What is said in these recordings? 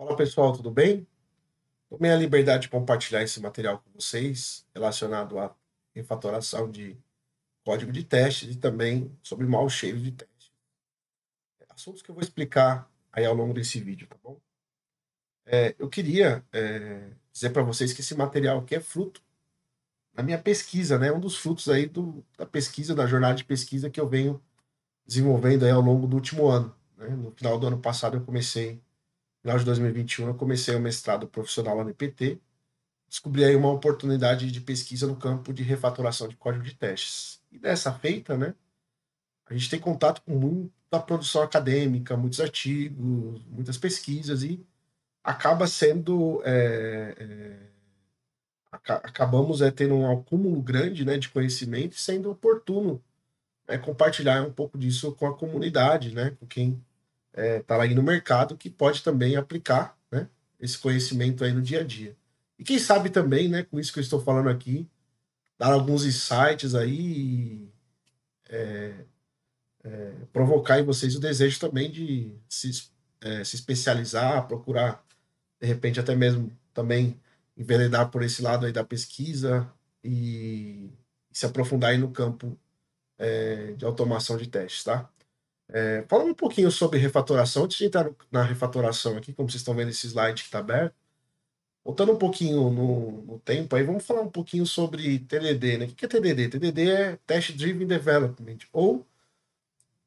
Fala pessoal, tudo bem? Tomei a liberdade de compartilhar esse material com vocês relacionado à refatoração de código de teste e também sobre mau cheiro de teste. É, assuntos que eu vou explicar aí ao longo desse vídeo, tá bom? É, eu queria é, dizer para vocês que esse material aqui é fruto da minha pesquisa, né? Um dos frutos aí do, da pesquisa, da jornada de pesquisa que eu venho desenvolvendo aí ao longo do último ano. Né? No final do ano passado eu comecei final de 2021, eu comecei o mestrado profissional lá no IPT. Descobri aí uma oportunidade de pesquisa no campo de refaturação de código de testes. E dessa feita, né, a gente tem contato com muita produção acadêmica, muitos artigos, muitas pesquisas, e acaba sendo. É, é, acabamos é, tendo um acúmulo grande né, de conhecimento, sendo oportuno né, compartilhar um pouco disso com a comunidade, né, com quem está é, tá lá aí no mercado que pode também aplicar né, esse conhecimento aí no dia a dia. E quem sabe também, né, com isso que eu estou falando aqui, dar alguns insights aí e é, é, provocar em vocês o desejo também de se, é, se especializar, procurar, de repente, até mesmo também enveredar por esse lado aí da pesquisa e se aprofundar aí no campo é, de automação de testes, tá? É, falando um pouquinho sobre refatoração, antes de entrar na refatoração aqui, como vocês estão vendo esse slide que está aberto, voltando um pouquinho no, no, tempo, aí vamos falar um pouquinho sobre TDD. Né? O que é TDD? TDD é Test Driven Development, ou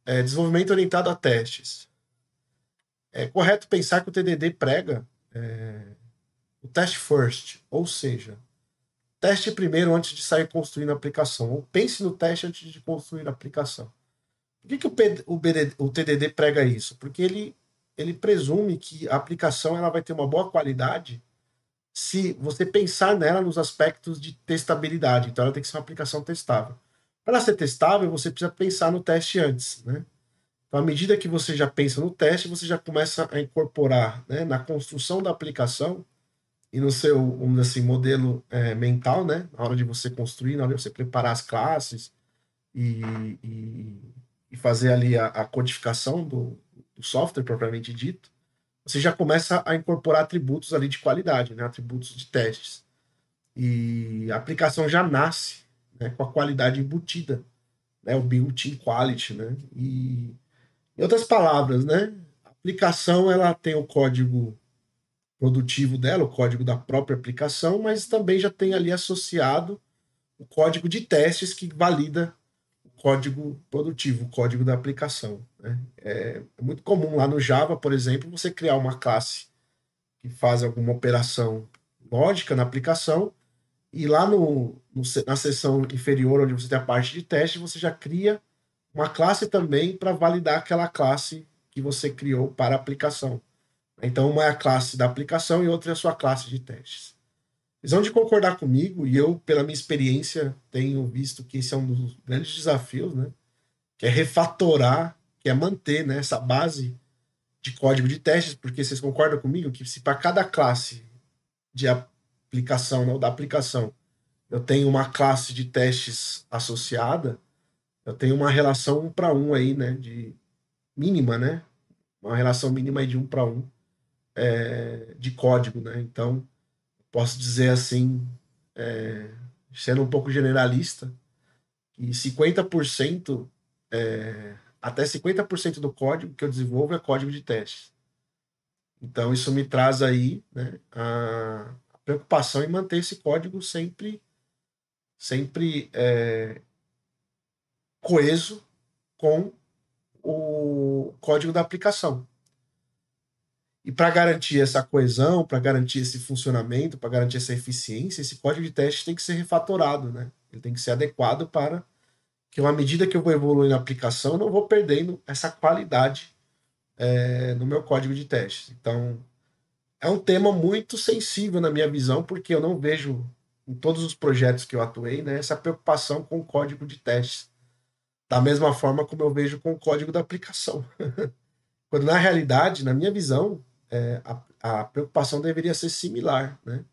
é, desenvolvimento orientado a testes. É correto pensar que o TDD prega é, o test first, ou seja, teste primeiro antes de sair construindo a aplicação, ou pense no teste antes de construir a aplicação. Por que, que o, PD, o, BD, o TDD prega isso? Porque ele, ele presume que a aplicação ela vai ter uma boa qualidade se você pensar nela nos aspectos de testabilidade. Então, ela tem que ser uma aplicação testável. Para ser testável, você precisa pensar no teste antes, né? Então, à medida que você já pensa no teste, você já começa a incorporar né, na construção da aplicação e no seu assim, modelo é, mental, né? Na hora de você construir, na hora de você preparar as classes e, e, e fazer ali a, a codificação do, do, software propriamente dito, você já começa a incorporar atributos ali de qualidade, né? atributos de testes. E a aplicação já nasce né? com a qualidade embutida, né? o built-in quality. Né? E, em outras palavras, né? a aplicação ela tem o código produtivo dela, o código da própria aplicação, mas também já tem ali associado o código de testes que valida código produtivo, o código da aplicação. Né? É, é muito comum lá no Java, por exemplo, você criar uma classe que faz alguma operação lógica na aplicação, e lá no, no na seção inferior, onde você tem a parte de teste, você já cria uma classe também para validar aquela classe que você criou para a aplicação. Então, uma é a classe da aplicação e outra é a sua classe de testes. Eles vão de concordar comigo, e eu, pela minha experiência, tenho visto que esse é um dos grandes desafios, né? Que é refatorar, que é manter né, essa base de código de testes, porque vocês concordam comigo que se para cada classe de aplicação, não da aplicação, eu tenho uma classe de testes associada, eu tenho uma relação um para um aí, né? De mínima, né? Uma relação mínima de um para um é, de código, né? Então, posso dizer assim, é, sendo um pouco generalista, que 50%, é, até 50% do código que eu desenvolvo é código de teste. Então, isso me traz aí né, a preocupação em manter esse código sempre, sempre é, coeso com o código da aplicação. E para garantir essa coesão, para garantir esse funcionamento, para garantir essa eficiência, esse código de teste tem que ser refatorado, né? Ele tem que ser adequado para que, à medida que eu vou evoluindo a aplicação, eu não vou perdendo essa qualidade é, no meu código de teste. Então, é um tema muito sensível na minha visão, porque eu não vejo em todos os projetos que eu atuei né, essa preocupação com o código de teste. da mesma forma como eu vejo com o código da aplicação. Quando, na realidade, na minha visão, é, a, a, preocupação deveria ser similar. Né?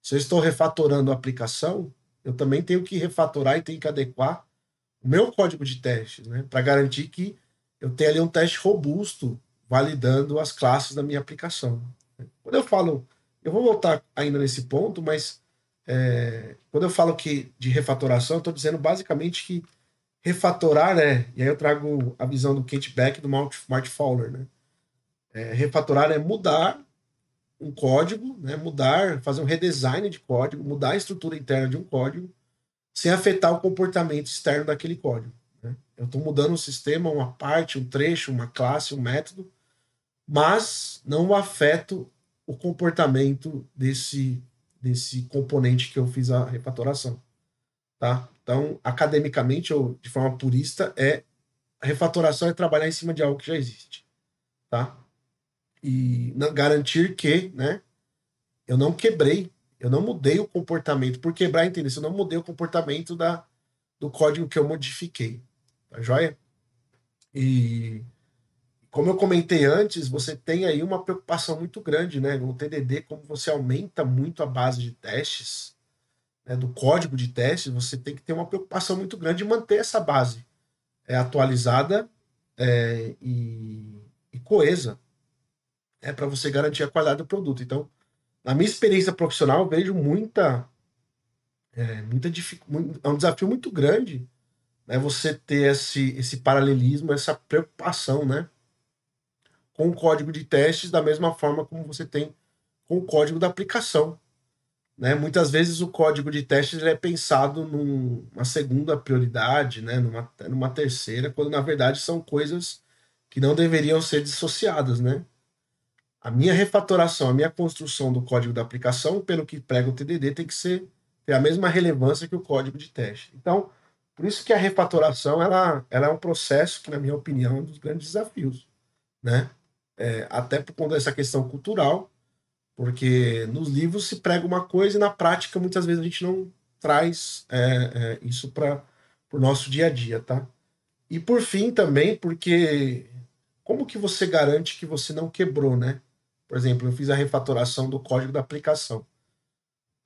Se eu estou refatorando a aplicação, eu também tenho que refatorar e tenho que adequar o meu código de teste, né? para garantir que eu tenha ali um teste robusto validando as classes da minha aplicação. Quando eu falo, eu vou voltar ainda nesse ponto, mas é, quando eu falo que de refatoração, eu estou dizendo basicamente que refatorar, né? E aí eu trago a visão do Kent Beck do Mark Fowler, né? É, refatorar é né, mudar um código, né, mudar, fazer um redesign de código, mudar a estrutura interna de um código, sem afetar o comportamento externo daquele código. Né? Eu estou mudando um sistema, uma parte, um trecho, uma classe, um método, mas não afeto o comportamento desse, desse componente que eu fiz a refatoração. Tá? Então, academicamente, ou de forma purista, é refatoração é trabalhar em cima de algo que já existe. Tá? e garantir que, né, eu não quebrei, eu não mudei o comportamento. Por quebrar, entende? Eu não mudei o comportamento da, do código que eu modifiquei. Tá joia? E como eu comentei antes, você tem aí uma preocupação muito grande, né? No TDD, como você aumenta muito a base de testes, né, do código de testes, você tem que ter uma preocupação muito grande de manter essa base é, atualizada é, e, e coesa é para você garantir a qualidade do produto. Então, na minha experiência profissional, vejo muita. É, muita dificuldade. É um desafio muito grande né, você ter esse, esse paralelismo, essa preocupação, né? Com o código de testes, da mesma forma como você tem com o código da aplicação. Né? Muitas vezes o código de testes é pensado numa segunda prioridade, né? numa, numa terceira, quando na verdade são coisas que não deveriam ser dissociadas. Né? A minha refatoração, a minha construção do código da aplicação, pelo que prega o TDD, tem que ser ter a mesma relevância que o código de teste. Então, por isso que a refatoração ela, ela é um processo que, na minha opinião, é um dos grandes desafios, né? É, até por conta dessa questão cultural, porque nos livros se prega uma coisa e na prática muitas vezes a gente não traz é, é, isso para o nosso dia a dia, tá? E por fim também, porque como que você garante que você não quebrou, né? Por exemplo, eu fiz a refatoração do código da aplicação.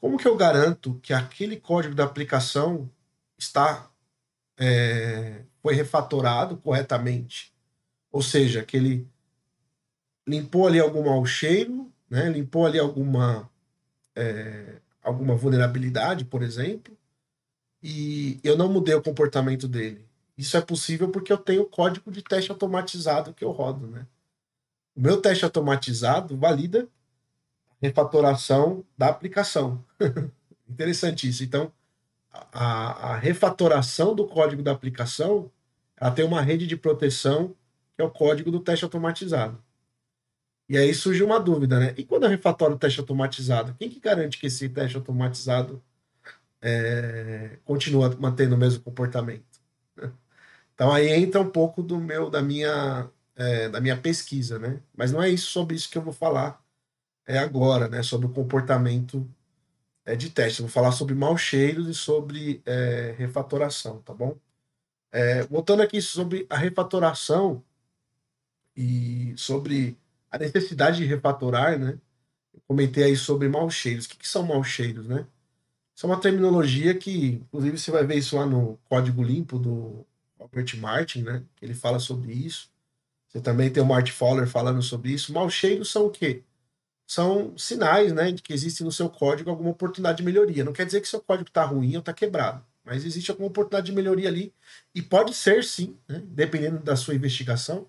Como que eu garanto que aquele código da aplicação está é, foi refatorado corretamente? Ou seja, que ele limpou ali algum mau cheiro, né? limpou ali alguma, é, alguma vulnerabilidade, por exemplo, e eu não mudei o comportamento dele. Isso é possível porque eu tenho o código de teste automatizado que eu rodo, né? O meu teste automatizado valida a refatoração da aplicação. Interessante isso. Então, a, a, refatoração do código da aplicação ela tem uma rede de proteção que é o código do teste automatizado. E aí surge uma dúvida, né? E quando eu refatoro o teste automatizado, quem que garante que esse teste automatizado é, continua mantendo o mesmo comportamento? Então aí entra um pouco do meu, da minha é, da minha pesquisa, né? Mas não é isso sobre isso que eu vou falar é agora, né? Sobre o comportamento é, de teste. Eu vou falar sobre mau cheiro e sobre é, refatoração, tá bom? É, voltando aqui sobre a refatoração e sobre a necessidade de refatorar, né? Eu comentei aí sobre maus cheiros. O que, que são maus cheiros, né? Isso é uma terminologia que, inclusive, você vai ver isso lá no Código Limpo do Albert Martin, né? Ele fala sobre isso você também tem o Marty Fowler falando sobre isso. Mal cheiros são o quê? São sinais né, de que existe no seu código alguma oportunidade de melhoria. Não quer dizer que seu código está ruim ou está quebrado, mas existe alguma oportunidade de melhoria ali. E pode ser, sim, né, dependendo da sua investigação,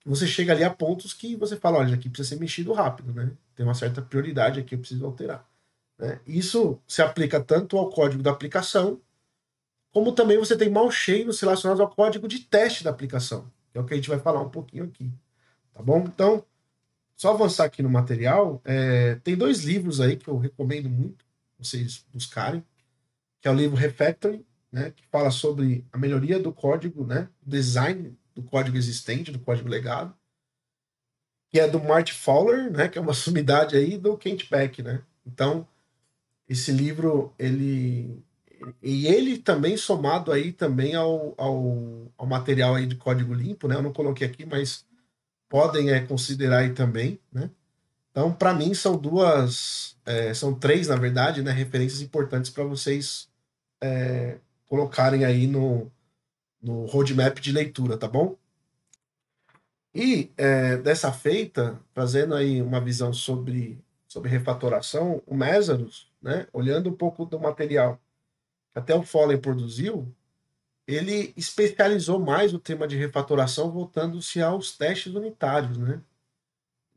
que você chega ali a pontos que você fala: olha, aqui precisa ser mexido rápido, né? tem uma certa prioridade aqui, eu preciso alterar. Né? Isso se aplica tanto ao código da aplicação, como também você tem mal cheios relacionados ao código de teste da aplicação. É o que a gente vai falar um pouquinho aqui. Tá bom? Então, só avançar aqui no material. É, tem dois livros aí que eu recomendo muito vocês buscarem, que é o livro Refactoring, né, que fala sobre a melhoria do código, né, o design do código existente, do código legado, que é do Marty Fowler, né, que é uma sumidade aí do Kent Beck, né? Então, esse livro ele e ele também somado aí também ao, ao, ao, material aí de código limpo, né? Eu não coloquei aqui, mas podem é, considerar aí também, né? Então, para mim, são duas, é, são três, na verdade, né, referências importantes para vocês é, colocarem aí no, no roadmap de leitura, tá bom? E é, dessa feita, trazendo aí uma visão sobre, sobre refatoração, o Mésaros, né, olhando um pouco do material até o Follen produziu, ele especializou mais o tema de refatoração voltando-se aos testes unitários, né?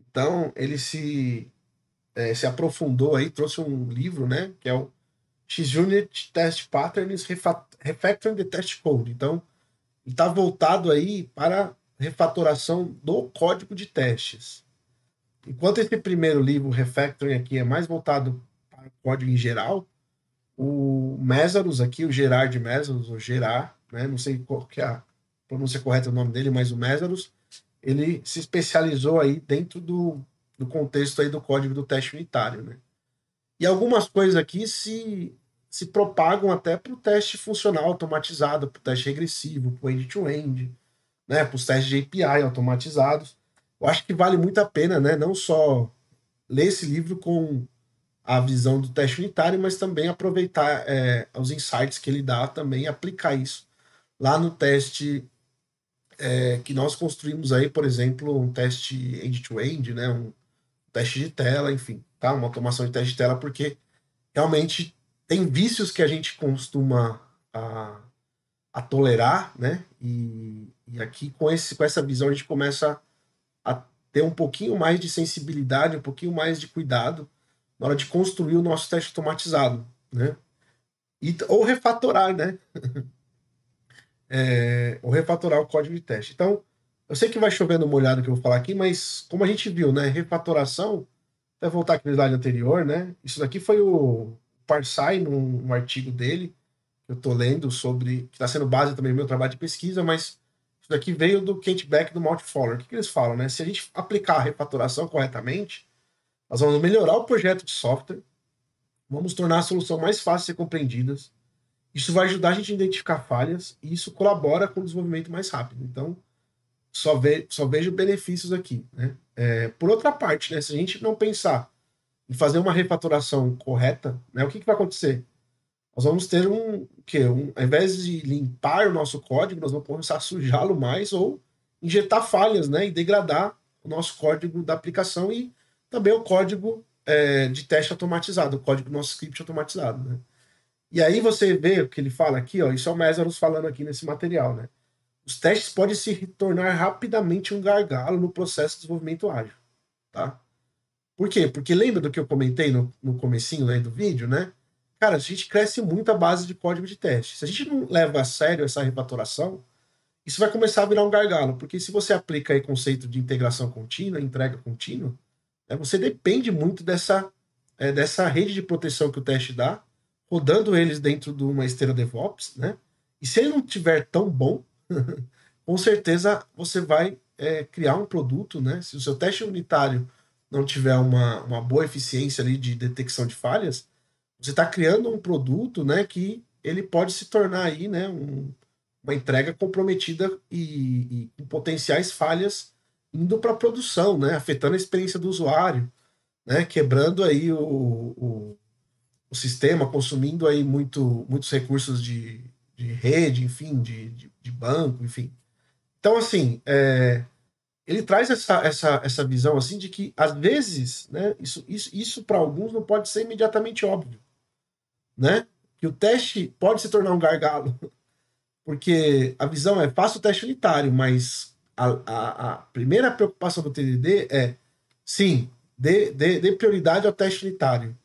Então, ele se, é, se aprofundou aí, trouxe um livro, né? Que é o X-Unit Test Patterns Refactoring the Test Code. Então, está voltado aí para refatoração do código de testes. Enquanto esse primeiro livro, Refactoring, aqui é mais voltado para o código em geral, o Mésaros aqui, o Gerard Mésaros, ou Gerard, né? não sei qual que é a pronúncia correta do nome dele, mas o Mésaros, ele se especializou aí dentro do, do contexto aí do código do teste unitário, né? E algumas coisas aqui se, se propagam até para o teste funcional automatizado, para o teste regressivo, para o end-to-end, né? para os testes de API automatizados. Eu acho que vale muito a pena, né? Não só ler esse livro com a visão do teste unitário, mas também aproveitar é, os insights que ele dá também aplicar isso lá no teste é, que nós construímos aí, por exemplo, um teste end-to-end, -end, né, um teste de tela, enfim, tá, uma automação de teste de tela, porque realmente tem vícios que a gente costuma a, a tolerar, né, e, e aqui com, esse, com essa visão a gente começa a ter um pouquinho mais de sensibilidade, um pouquinho mais de cuidado na hora de construir o nosso teste automatizado, né? E, ou refatorar, né? é, ou refatorar o código de teste. Então, eu sei que vai chovendo molhado que eu vou falar aqui, mas como a gente viu, né? Refatoração, até voltar aqui no slide anterior, né? Isso daqui foi o Parsai, num, artigo dele, que eu tô lendo sobre, que está sendo base também do meu trabalho de pesquisa, mas isso daqui veio do Kent Beck do Mount Fowler. O que, que eles falam, né? Se a gente aplicar a refatoração corretamente, nós vamos melhorar o projeto de software, vamos tornar a solução mais fácil de ser compreendida. Isso vai ajudar a gente a identificar falhas e isso colabora com o desenvolvimento mais rápido. Então, só, ve só vejo benefícios aqui. Né? É, por outra parte, né, se a gente não pensar em fazer uma refatoração correta, né, o que, que vai acontecer? Nós vamos ter um, que um, ao invés de limpar o nosso código, nós vamos começar a sujá-lo mais ou injetar falhas né, e degradar o nosso código da aplicação e também o código é, de teste automatizado, o código do nosso script automatizado, né? E aí você vê o que ele fala aqui, ó, isso é o Mesaros falando aqui nesse material, né? Os testes podem se tornar rapidamente um gargalo no processo de desenvolvimento ágil, tá? Por quê? Porque lembra do que eu comentei no, no comecinho aí do vídeo, né? Cara, a gente cresce muito a base de código de teste. Se a gente não leva a sério essa refatoração, isso vai começar a virar um gargalo, porque se você aplica aí conceito de integração contínua, entrega contínua, né? Você depende muito dessa, é, dessa rede de proteção que o teste dá, rodando eles dentro de uma esteira DevOps, né? E se ele não tiver tão bom, com certeza você vai é, criar um produto, né? Se o seu teste unitário não tiver uma, uma boa eficiência ali de detecção de falhas, você está criando um produto, né? Que ele pode se tornar aí, né? Um, uma entrega comprometida e, e com potenciais falhas indo para a produção, né? afetando a experiência do usuário, né? quebrando aí o, o, o sistema, consumindo aí muito, muitos recursos de, de rede, enfim, de, de, de, banco, enfim. Então, assim, é, ele traz essa, essa, essa visão assim de que, às vezes, né, isso, isso, isso para alguns não pode ser imediatamente óbvio. Né? Que o teste pode se tornar um gargalo. Porque a visão é, faça o teste unitário, mas a, a, a primeira preocupação do TDD é, sim, dê, dê, dê prioridade ao teste unitário.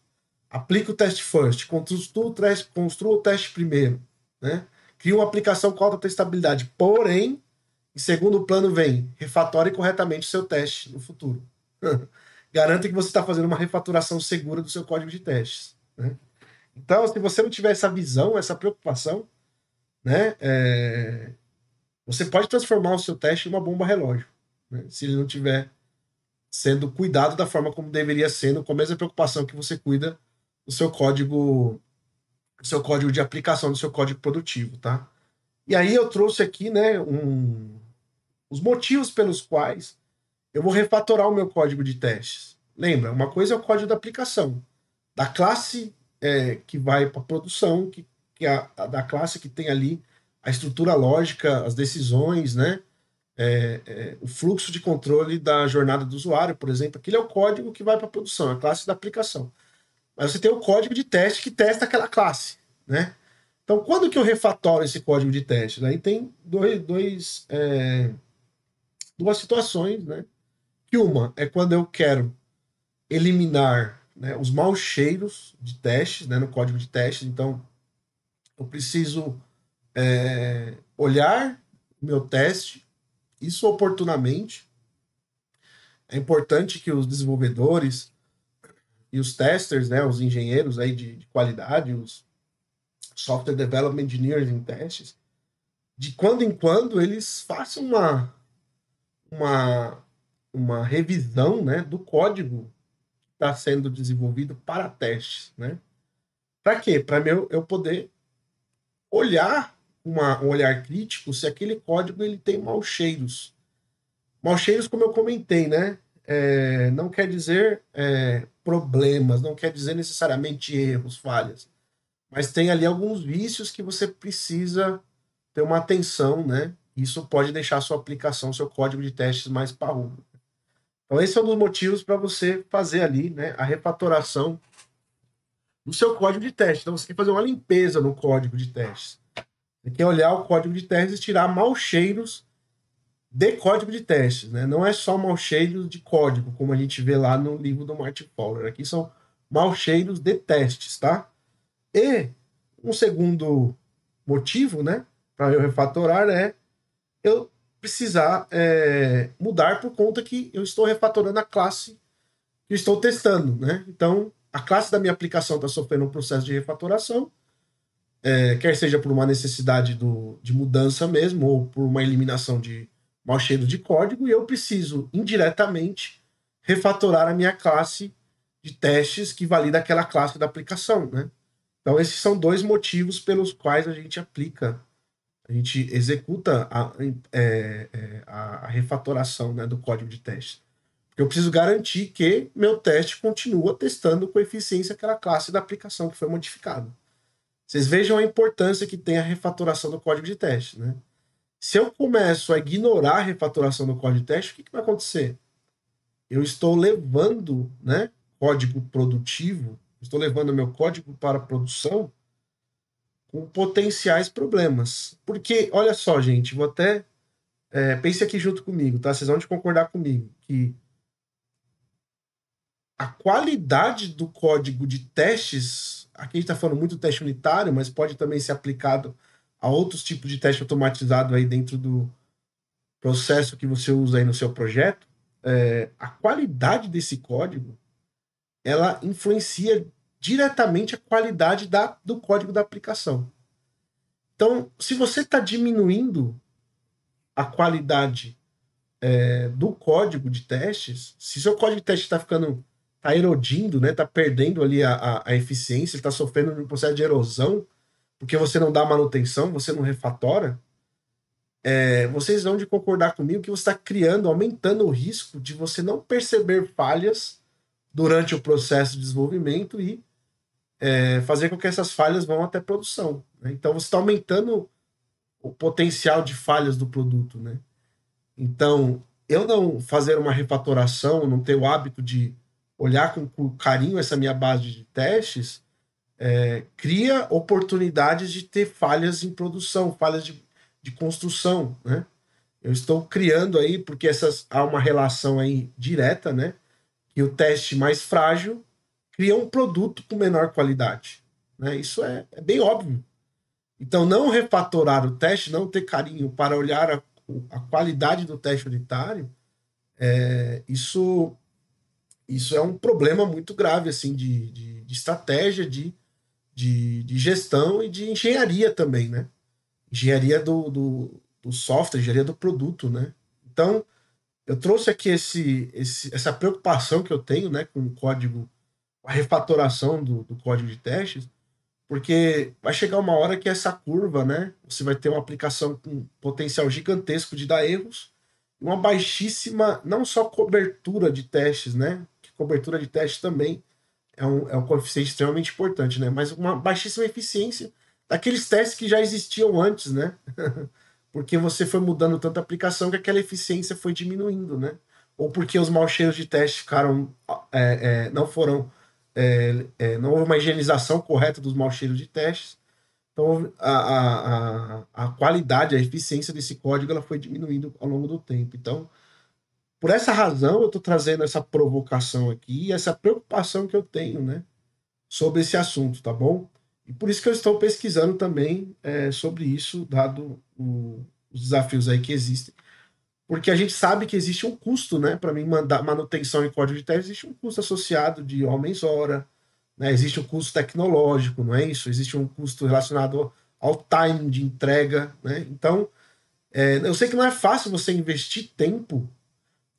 Aplica o teste first, construa o teste, construa o teste primeiro. Né? Cria uma aplicação com alta testabilidade. Porém, em segundo plano vem, refatore corretamente o seu teste no futuro. Garanta que você está fazendo uma refaturação segura do seu código de testes. Né? Então, se você não tiver essa visão, essa preocupação, né, é, você pode transformar o seu teste em uma bomba relógio, né? se ele não tiver sendo cuidado da forma como deveria ser, com a mesma preocupação que você cuida do seu código, do seu código de aplicação, do seu código produtivo, tá? E aí eu trouxe aqui, né, um, os motivos pelos quais eu vou refatorar o meu código de testes. Lembra, uma coisa é o código da aplicação, da classe é, que vai para produção, que, que é a, a, da classe que tem ali a estrutura lógica, as decisões, né? É, é, o fluxo de controle da jornada do usuário, por exemplo, aquele é o código que vai para a produção, é a classe da aplicação. Mas você tem o código de teste que testa aquela classe, né? Então, quando que eu refatoro esse código de teste? Daí tem dois, dois é, duas situações, né? Que uma é quando eu quero eliminar né, os maus cheiros de testes, né, no código de teste. Então, eu preciso é, olhar meu teste, isso oportunamente. É importante que os desenvolvedores e os testers, né, os engenheiros aí de, de qualidade, os software development engineers em testes, de quando em quando eles façam uma, uma, uma revisão né, do código que está sendo desenvolvido para testes. Né? Para quê? Para eu poder olhar uma, um olhar crítico se aquele código ele tem maus cheiros. Maus cheiros, como eu comentei, né? É, não quer dizer é, problemas, não quer dizer necessariamente erros, falhas, mas tem ali alguns vícios que você precisa ter uma atenção, né? Isso pode deixar sua aplicação, seu código de testes mais parrudo. Então esse é um dos motivos para você fazer ali, né, a refatoração do seu código de teste. Então você tem que fazer uma limpeza no código de testes tem que olhar o código de testes e tirar maus cheiros de código de testes, né? Não é só maus cheiros de código, como a gente vê lá no livro do Martin Fowler. Aqui são maus cheiros de testes, tá? E um segundo motivo, né, para eu refatorar é eu precisar é, mudar por conta que eu estou refatorando a classe que estou testando, né? Então, a classe da minha aplicação está sofrendo um processo de refatoração é, quer seja por uma necessidade do, de mudança mesmo, ou por uma eliminação de mau cheiro de código, e eu preciso indiretamente refatorar a minha classe de testes que valida aquela classe da aplicação, né? Então esses são dois motivos pelos quais a gente aplica, a gente executa a, é, é a refatoração né, do código de teste. Porque eu preciso garantir que meu teste continua testando com eficiência aquela classe da aplicação que foi modificada. Vocês vejam a importância que tem a refatoração do código de teste, né? Se eu começo a ignorar a refatoração do código de teste, o que, que vai acontecer? Eu estou levando né, código produtivo, estou levando meu código para produção com potenciais problemas. Porque, olha só, gente, vou até. É, pense aqui junto comigo, tá? Vocês vão te concordar comigo que a qualidade do código de testes Aqui a gente está falando muito do teste unitário, mas pode também ser aplicado a outros tipos de teste automatizado aí dentro do processo que você usa aí no seu projeto. É, a qualidade desse código ela influencia diretamente a qualidade da, do código da aplicação. Então, se você está diminuindo a qualidade é, do código de testes, se seu código de teste está ficando tá erodindo, né? Tá perdendo ali a, a, a eficiência, ele tá sofrendo um processo de erosão, porque você não dá manutenção, você não refatora. É, vocês vão de concordar comigo que você está criando, aumentando o risco de você não perceber falhas durante o processo de desenvolvimento e é, fazer com que essas falhas vão até produção. Né? Então você está aumentando o potencial de falhas do produto, né? Então eu não fazer uma refatoração, não ter o hábito de olhar com, carinho essa minha base de testes, é, cria oportunidades de ter falhas em produção, falhas de, de construção, né? Eu estou criando aí, porque essas, há uma relação aí direta, né? E o teste mais frágil cria um produto com menor qualidade. Né? Isso é, é bem óbvio. Então, não refatorar o teste, não ter carinho para olhar a, a qualidade do teste unitário, é, isso isso é um problema muito grave assim de, de, de estratégia, de, de, de, gestão e de engenharia também, né? Engenharia do, do, do software, engenharia do produto, né? Então, eu trouxe aqui esse, esse, essa preocupação que eu tenho né, com o código, a refatoração do, do, código de testes, porque vai chegar uma hora que essa curva, né, você vai ter uma aplicação com potencial gigantesco de dar erros, uma baixíssima, não só cobertura de testes, né, cobertura de teste também é um, é um coeficiente extremamente importante, né? Mas uma baixíssima eficiência daqueles testes que já existiam antes, né? porque você foi mudando tanta aplicação que aquela eficiência foi diminuindo, né? Ou porque os mal-cheiros de teste ficaram, é, é, não foram, é, é não houve uma higienização correta dos mal-cheiros de testes. Então a, a, a, a, qualidade, a eficiência desse código ela foi diminuindo ao longo do tempo. Então por essa razão, eu estou trazendo essa provocação aqui, essa preocupação que eu tenho, né? Sobre esse assunto, tá bom? E por isso que eu estou pesquisando também é, sobre isso, dado o, os desafios aí que existem. Porque a gente sabe que existe um custo, né? Para mim, mandar manutenção em código de teste, existe um custo associado de homens-hora, né? existe um custo tecnológico, não é isso? Existe um custo relacionado ao time de entrega, né? Então, é, eu sei que não é fácil você investir tempo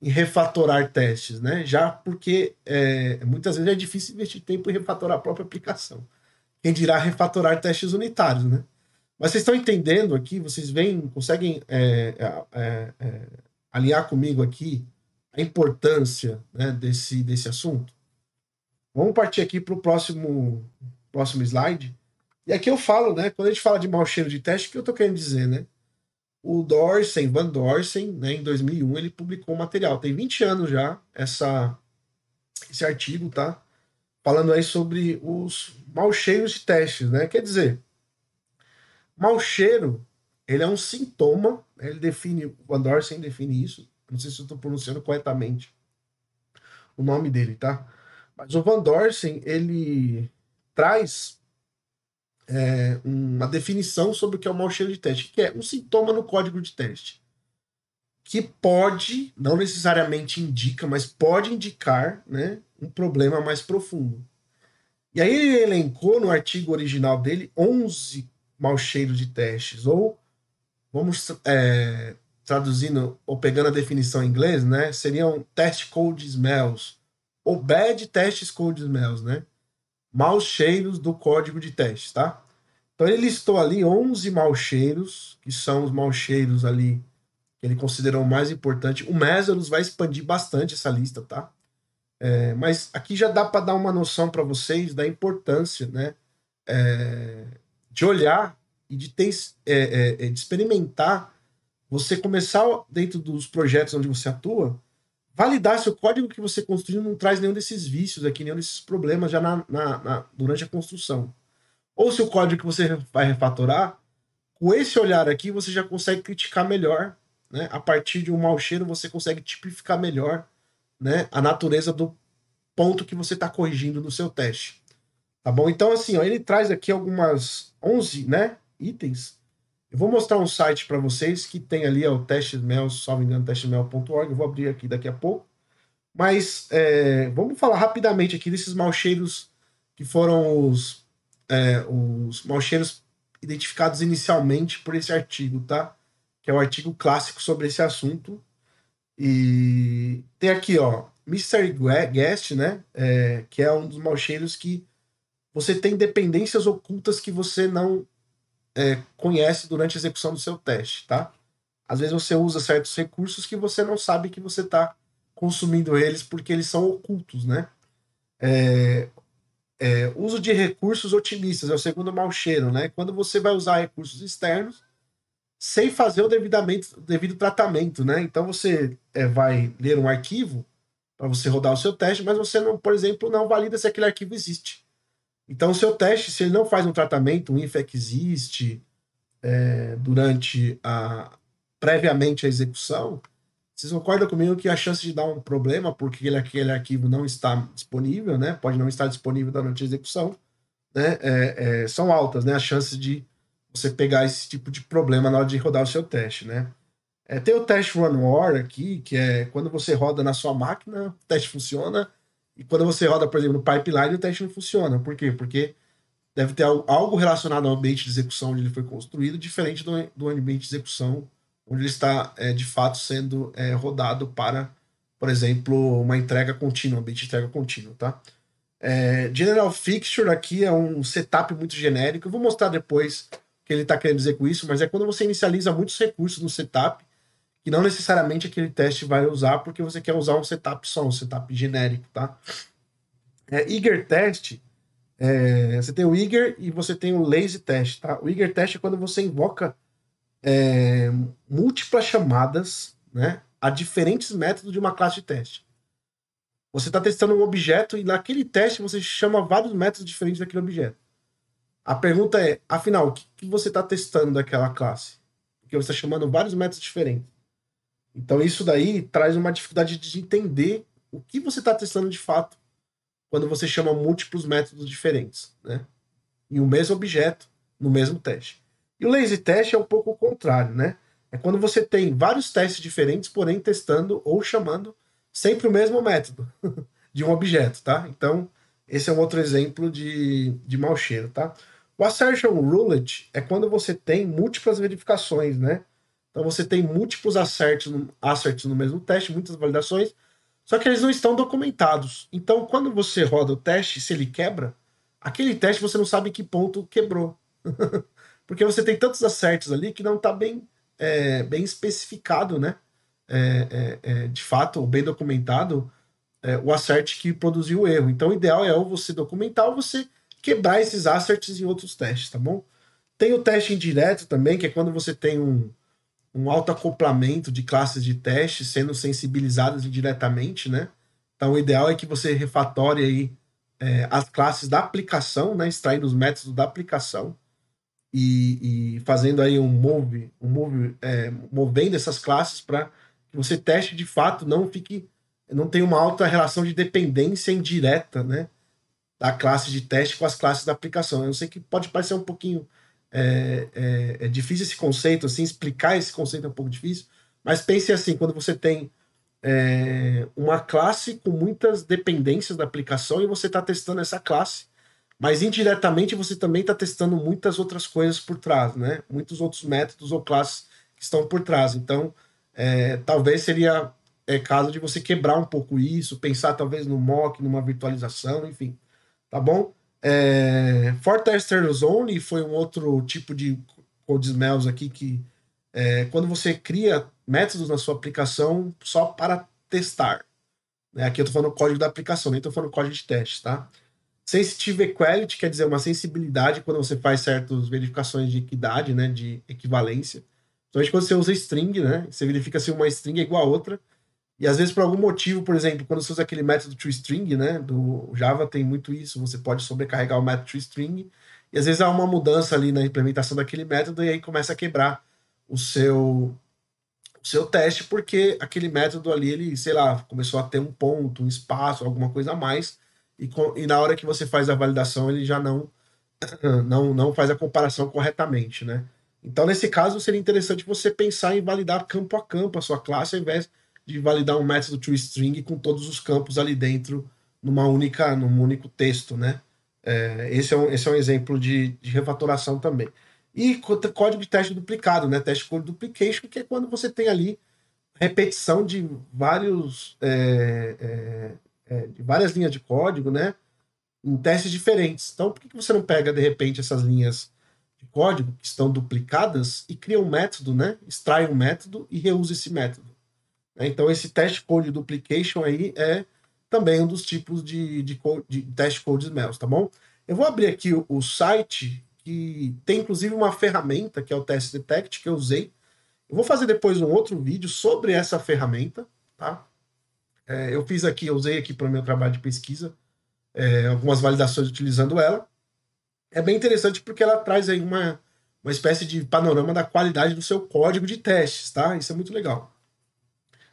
em refatorar testes, né? Já porque é, muitas vezes é difícil investir tempo em refatorar a própria aplicação. Quem dirá refatorar testes unitários, né? Mas vocês estão entendendo aqui, vocês veem, conseguem é, é, é, é alinhar comigo aqui a importância né, desse, desse assunto? Vamos partir aqui para o próximo, próximo slide. E aqui eu falo, né? Quando a gente fala de mau cheiro de teste, o que eu estou querendo dizer, né? o Dorsen, Van Dorsen, né, em 2001, ele publicou o material. Tem 20 anos já essa, esse artigo, tá? Falando aí sobre os mal cheios de testes, né? Quer dizer, mal cheiro, ele é um sintoma, né? ele define, o Van Dorsen define isso, não sei se eu estou pronunciando corretamente o nome dele, tá? Mas o Van Dorsen, ele traz é, uma definição sobre o que é o mau cheiro de teste, que é um sintoma no código de teste. Que pode, não necessariamente indica, mas pode indicar né, um problema mais profundo. E aí ele elencou no artigo original dele 11 mau cheiros de testes, ou vamos é, traduzindo ou pegando a definição em inglês, né? Seriam test code smells ou bad test code smells, né? maus cheiros do código de teste, tá? Então ele listou ali 11 maus cheiros, que são os maus cheiros ali que ele considerou mais importante. O Mesos vai expandir bastante essa lista, tá? É, mas aqui já dá para dar uma noção para vocês da importância, né? É, de olhar e de, ter, é, é, é de experimentar. Você começar dentro dos projetos onde você atua, validar se o código que você construiu não traz nenhum desses vícios aqui, nenhum desses problemas já na, na, na, durante a construção. Ou se o código que você vai refatorar, com esse olhar aqui, você já consegue criticar melhor. Né? A partir de um mau cheiro, você consegue tipificar melhor né? a natureza do ponto que você está corrigindo no seu teste. Tá bom? Então, assim, ó, ele traz aqui algumas 11 né, itens eu vou mostrar um site para vocês que tem ali ó, o testmel, me engano, testmel.org. Eu vou abrir aqui daqui a pouco. Mas é, vamos falar rapidamente aqui desses malcheiros que foram os, é, os malcheiros identificados inicialmente por esse artigo, tá? Que é o artigo clássico sobre esse assunto. E tem aqui, ó, Mystery Guest, né? É, que é um dos malcheiros que você tem dependências ocultas que você não é, conhece durante a execução do seu teste, tá? Às vezes você usa certos recursos que você não sabe que você está consumindo eles porque eles são ocultos, né? É, é, uso de recursos otimistas é o segundo mau cheiro, né? Quando você vai usar recursos externos sem fazer o devidamente, devido tratamento, né? Então você é, vai ler um arquivo para você rodar o seu teste, mas você não, por exemplo, não valida se aquele arquivo existe. Então, o seu teste, se ele não faz um tratamento, um infexiste, é, durante a. previamente a execução, vocês concordam comigo que a chance de dar um problema, porque ele, aquele arquivo não está disponível, né? Pode não estar disponível durante a execução, né? É, é, são altas, né? As chances de você pegar esse tipo de problema na hora de rodar o seu teste, né? É, tem o teste run war aqui, que é quando você roda na sua máquina, o teste funciona, e quando você roda, por exemplo, no pipeline, o teste não funciona. Por quê? Porque deve ter algo relacionado ao ambiente de execução onde ele foi construído, diferente do, do ambiente de execução onde ele está, é, de fato, sendo é, rodado para, por exemplo, uma entrega contínua, um ambiente de entrega contínua, tá? É, General Fixture aqui é um setup muito genérico. Eu vou mostrar depois o que ele está querendo dizer com isso, mas é quando você inicializa muitos recursos no setup que não necessariamente aquele teste vai usar, porque você quer usar um setup só, um setup genérico, tá? É, eager test, é, você tem o eager e você tem o lazy test, tá? O eager test é quando você invoca é, múltiplas chamadas, né, a diferentes métodos de uma classe de teste. Você está testando um objeto e naquele teste você chama vários métodos diferentes daquele objeto. A pergunta é, afinal, o que, que você está testando daquela classe? Porque você está chamando vários métodos diferentes. Então isso daí traz uma dificuldade de entender o que você está testando de fato quando você chama múltiplos métodos diferentes, né? Em o mesmo objeto, no mesmo teste. E o lazy test é um pouco o contrário, né? É quando você tem vários testes diferentes, porém testando ou chamando sempre o mesmo método de um objeto, tá? Então, esse é um outro exemplo de, de mau cheiro, tá? O assertion roulette é quando você tem múltiplas verificações, né? Então você tem múltiplos acertos, acertos no mesmo teste, muitas validações, só que eles não estão documentados. Então quando você roda o teste, se ele quebra, aquele teste você não sabe em que ponto quebrou. Porque você tem tantos acertos ali que não está bem, é, bem especificado, né? É, é, é de fato, ou bem documentado, é, o acerte que produziu o erro. Então o ideal é ou você documentar ou você quebrar esses acertos em outros testes, tá bom? Tem o teste indireto também, que é quando você tem um, um alto acoplamento de classes de teste sendo sensibilizadas indiretamente, né? Então, o ideal é que você refatore aí é, as classes da aplicação, né? Extraindo os métodos da aplicação e, e fazendo aí um move, um move é, movendo essas classes para que você teste de fato, não fique, não tenha uma alta relação de dependência indireta, né? Da classe de teste com as classes da aplicação. Eu sei que pode parecer um pouquinho é, é, é, difícil esse conceito, assim, explicar esse conceito é um pouco difícil, mas pense assim, quando você tem é, uma classe com muitas dependências da aplicação e você está testando essa classe, mas indiretamente você também está testando muitas outras coisas por trás, né? Muitos outros métodos ou classes que estão por trás. Então, é, talvez seria é, caso de você quebrar um pouco isso, pensar talvez no mock, numa virtualização, enfim, tá bom? É, Fortester Zone foi um outro tipo de code smells aqui que é, quando você cria métodos na sua aplicação só para testar. Né? Aqui eu estou falando código da aplicação, nem estou falando código de teste, tá? Sensitive Equality quer dizer uma sensibilidade quando você faz certas verificações de equidade, né, de equivalência. Então, quando você usa string, né, você verifica se uma string é igual a outra, e às vezes, por algum motivo, por exemplo, quando você usa aquele método toString, né? Do Java tem muito isso, você pode sobrecarregar o método toString, e às vezes há uma mudança ali na implementação daquele método, e aí começa a quebrar o seu o seu teste, porque aquele método ali, ele, sei lá, começou a ter um ponto, um espaço, alguma coisa a mais, e, e na hora que você faz a validação, ele já não, não, não faz a comparação corretamente, né? Então, nesse caso, seria interessante você pensar em validar campo a campo a sua classe, ao invés de validar um método two-string com todos os campos ali dentro numa única, num único texto, né? É, esse, é um, esse é um exemplo de, de refatoração também. E código de teste duplicado, né? Teste code duplication, que é quando você tem ali repetição de vários é, é, é, de várias linhas de código, né? Em testes diferentes. Então, por que você não pega de repente essas linhas de código que estão duplicadas e cria um método, né? Extrai um método e reusa esse método. Né? Então, esse test code duplication aí é também um dos tipos de, de, code, de test code smells, tá bom? Eu vou abrir aqui o, o, site, que tem inclusive uma ferramenta, que é o Test Detect, que eu usei. Eu vou fazer depois um outro vídeo sobre essa ferramenta, tá? É, eu fiz aqui, eu usei aqui para o meu trabalho de pesquisa, é, algumas validações utilizando ela. É bem interessante porque ela traz aí uma, uma espécie de panorama da qualidade do seu código de testes, tá? Isso é muito legal.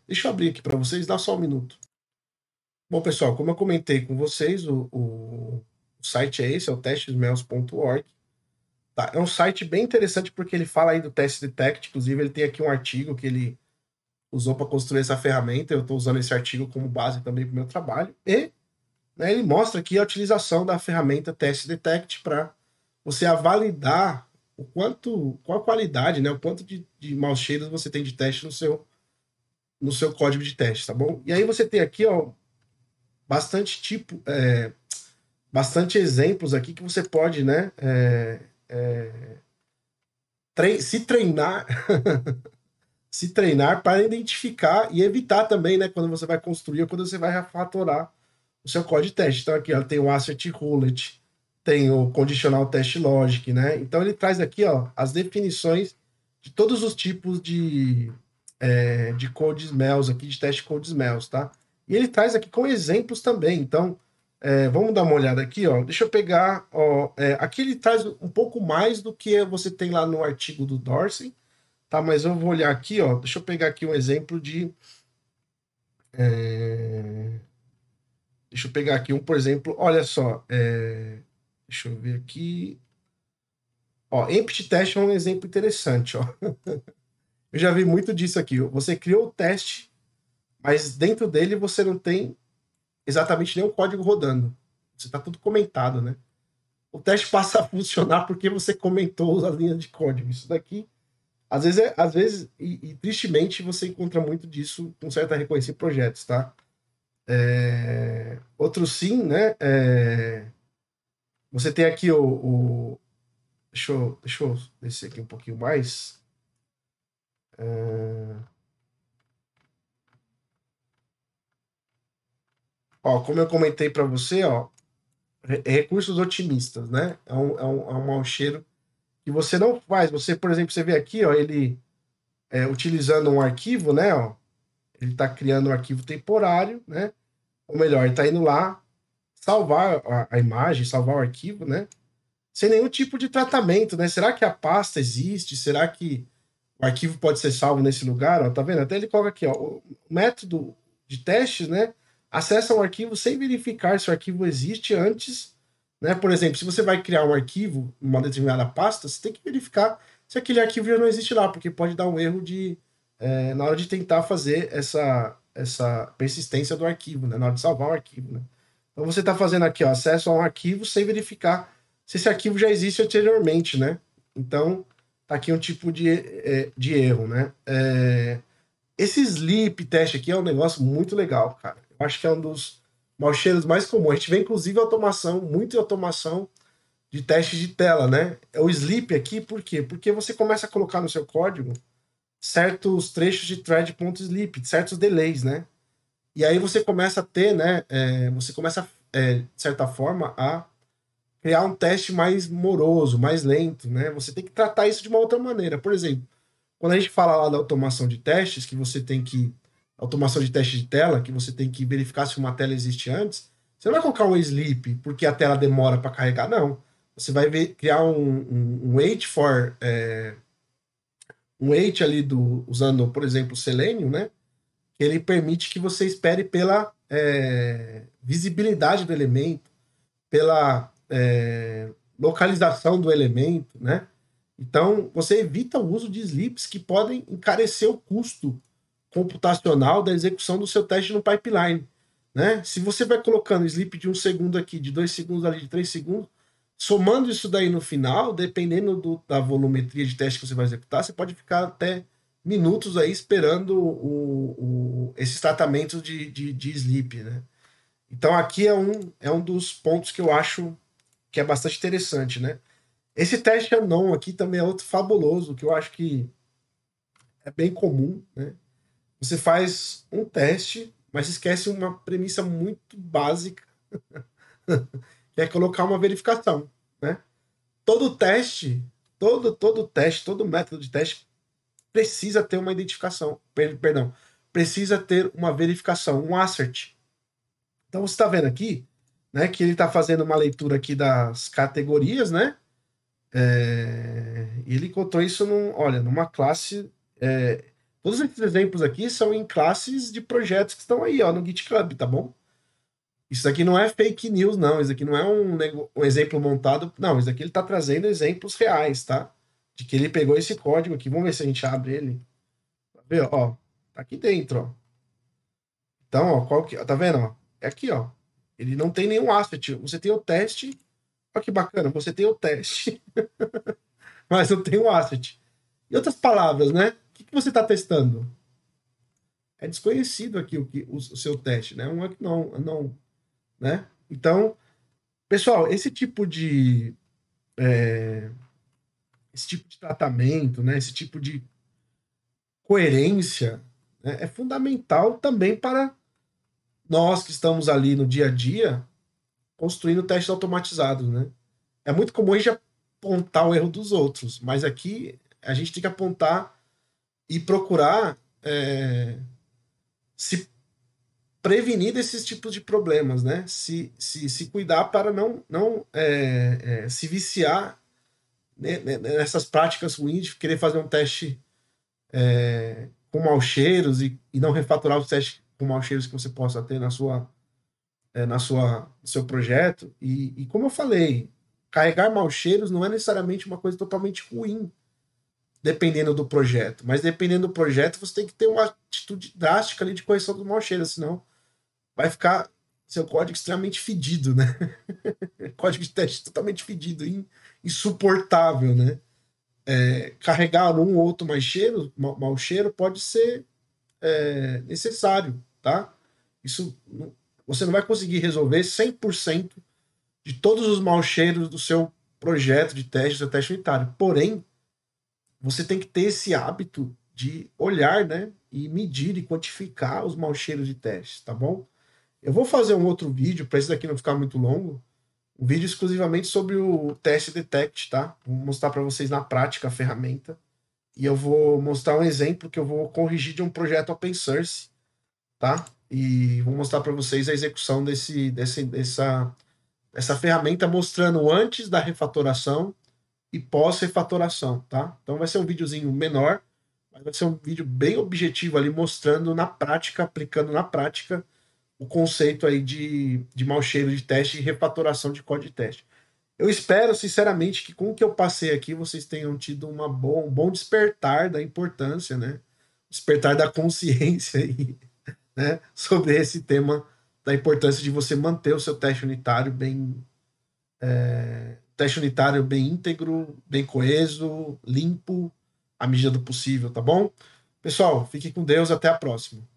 Deixa eu abrir aqui para vocês, dá só um minuto. Bom, pessoal, como eu comentei com vocês, o, o, o site é esse, é o testesmels.org. Tá? É um site bem interessante porque ele fala aí do teste detect, inclusive ele tem aqui um artigo que ele usou para construir essa ferramenta, eu estou usando esse artigo como base também para o meu trabalho, e né, ele mostra aqui a utilização da ferramenta Test Detect para você validar o quanto, qual a qualidade, né, o quanto de, de maus cheiros você tem de teste no seu no seu código de teste, tá bom? E aí você tem aqui, ó, bastante tipo, é, bastante exemplos aqui que você pode, né, é, é, tre se treinar, se treinar para identificar e evitar também, né, quando você vai construir ou quando você vai refatorar o seu código de teste. Então aqui, ó, tem o asset roulette, tem o conditional test logic, né? Então ele traz aqui, ó, as definições de todos os tipos de é, de code smells aqui, de teste code smells, tá? E ele traz aqui com exemplos também. Então, é, vamos dar uma olhada aqui, ó. Deixa eu pegar, ó. É, aqui ele traz um pouco mais do que você tem lá no artigo do Dorsey, tá? Mas eu vou olhar aqui, ó. Deixa eu pegar aqui um exemplo de. É... Deixa eu pegar aqui um, por exemplo. Olha só. É, deixa eu ver aqui. Ó, empty test é um exemplo interessante, ó. Eu já vi muito disso aqui. Você criou o teste, mas dentro dele você não tem exatamente nenhum código rodando. Você está tudo comentado, né? O teste passa a funcionar porque você comentou as linhas de código. Isso daqui, às vezes, é, às vezes e, e, tristemente, você encontra muito disso com certa reconhecer projetos, tá? É... Outro sim, né? É... Você tem aqui o, o... Deixa eu, deixa eu descer aqui um pouquinho mais. Ó, como eu comentei para você, ó, recursos otimistas, né? É um, é um, é um mau cheiro que você não faz. Você, por exemplo, você vê aqui, ó, ele é, utilizando um arquivo, né? Ó, ele está criando um arquivo temporário, né? Ou melhor, ele está indo lá salvar a, a, imagem, salvar o arquivo, né? Sem nenhum tipo de tratamento, né? Será que a pasta existe? Será que o arquivo pode ser salvo nesse lugar, ó, tá vendo? Até ele coloca aqui, ó, o método de testes, né, acessa um arquivo sem verificar se o arquivo existe antes, né? Por exemplo, se você vai criar um arquivo em uma determinada pasta, você tem que verificar se aquele arquivo já não existe lá, porque pode dar um erro de é, na hora de tentar fazer essa essa persistência do arquivo, né? Na hora de salvar o arquivo, né? Então você está fazendo aqui, ó, acesso a um arquivo sem verificar se esse arquivo já existe anteriormente, né? Então, tá aqui um tipo de, é, de erro, né? É, esse sleep test aqui é um negócio muito legal, cara. Eu acho que é um dos maus cheiros mais comuns. A gente vê, inclusive, automação, muito automação de teste de tela, né? É o sleep aqui, por quê? Porque você começa a colocar no seu código certos trechos de thread.sleep, certos delays, né? E aí você começa a ter, né? É, você começa, é, de certa forma, a criar um teste mais moroso, mais lento, né? Você tem que tratar isso de uma outra maneira. Por exemplo, quando a gente fala lá da automação de testes, que você tem que automação de teste de tela, que você tem que verificar se uma tela existe antes, você não vai colocar um sleep porque a tela demora para carregar, não. Você vai ver, criar um, um, um wait for é, um wait ali do usando, por exemplo, o Selenium, né? Ele permite que você espere pela é, visibilidade do elemento, pela é, localização do elemento, né? Então, você evita o uso de slips que podem encarecer o custo computacional da execução do seu teste no pipeline. Né? Se você vai colocando slip de um segundo aqui, de dois segundos ali, de três segundos, somando isso daí no final, dependendo do, da volumetria de teste que você vai executar, você pode ficar até minutos aí esperando o, o, esses tratamentos de, de, de Né? Então aqui é um, é um dos pontos que eu acho que é bastante interessante, né? Esse teste Anon aqui também é outro fabuloso, que eu acho que é bem comum, né? Você faz um teste, mas esquece uma premissa muito básica, que é colocar uma verificação, né? Todo teste, todo todo teste, todo método de teste precisa ter uma identificação, perdão, precisa ter uma verificação, um assert. Então você está vendo aqui né? Que ele está fazendo uma leitura aqui das categorias, né? É, ele contou isso num, olha, numa classe. É, todos esses exemplos aqui são em classes de projetos que estão aí, ó, no GitHub, tá bom? Isso aqui não é fake news, não. Isso aqui não é um, um exemplo montado. Não, isso aqui ele está trazendo exemplos reais, tá? De que ele pegou esse código aqui. Vamos ver se a gente abre ele. Tá vendo? Ó, tá aqui dentro, ó. Então, ó, qual que, ó, tá vendo? Ó? É aqui, ó. Ele não tem nenhum asset. Você tem o teste. Olha que bacana, você tem o teste. Mas não tem o asset. Em outras palavras, né? O que, que você está testando? É desconhecido aqui o, que, o, o seu teste, né? Um é que não, é não, né? Então, pessoal, esse tipo de é, esse tipo de tratamento, né? Esse tipo de coerência né? é fundamental também para nós que estamos ali no dia a dia construindo testes automatizados, né? É muito comum a gente apontar o erro dos outros, mas aqui a gente tem que apontar e procurar é, se prevenir desses tipos de problemas, né? Se, se, se cuidar para não, não é, é, se viciar né, né nessas práticas ruins de querer fazer um teste é, com maus cheiros e, e não refaturar os testes com mal cheiros que você possa ter na sua é, na sua seu projeto e, e como eu falei carregar mal cheiros não é necessariamente uma coisa totalmente ruim dependendo do projeto mas dependendo do projeto você tem que ter uma atitude drástica ali de correção dos mal cheiros senão vai ficar seu código extremamente fedido, né? código de teste totalmente fedido, insuportável, né? É, carregar um ou outro mais cheiro, mal cheiro pode ser é, necessário tá? Isso você não vai conseguir resolver 100% de todos os maus cheiros do seu projeto de teste, do seu teste unitário. Porém, você tem que ter esse hábito de olhar, né, e medir e quantificar os maus cheiros de teste tá bom? Eu vou fazer um outro vídeo para isso daqui não ficar muito longo, um vídeo exclusivamente sobre o teste detect, tá? Vou mostrar para vocês na prática a ferramenta e eu vou mostrar um exemplo que eu vou corrigir de um projeto open source tá? E vou mostrar para vocês a execução desse, desse, dessa, dessa ferramenta mostrando antes da refatoração e pós-refatoração, tá? Então vai ser um videozinho menor, mas vai ser um vídeo bem objetivo ali, mostrando na prática, aplicando na prática o conceito aí de, de mau cheiro de teste e refatoração de código de teste. Eu espero, sinceramente, que com o que eu passei aqui, vocês tenham tido uma bom, um bom despertar da importância, né? Despertar da consciência aí né, sobre esse tema da importância de você manter o seu teste unitário bem é, teste unitário bem íntegro, bem coeso, limpo, à medida do possível, tá bom? Pessoal, fique com Deus, até a próxima.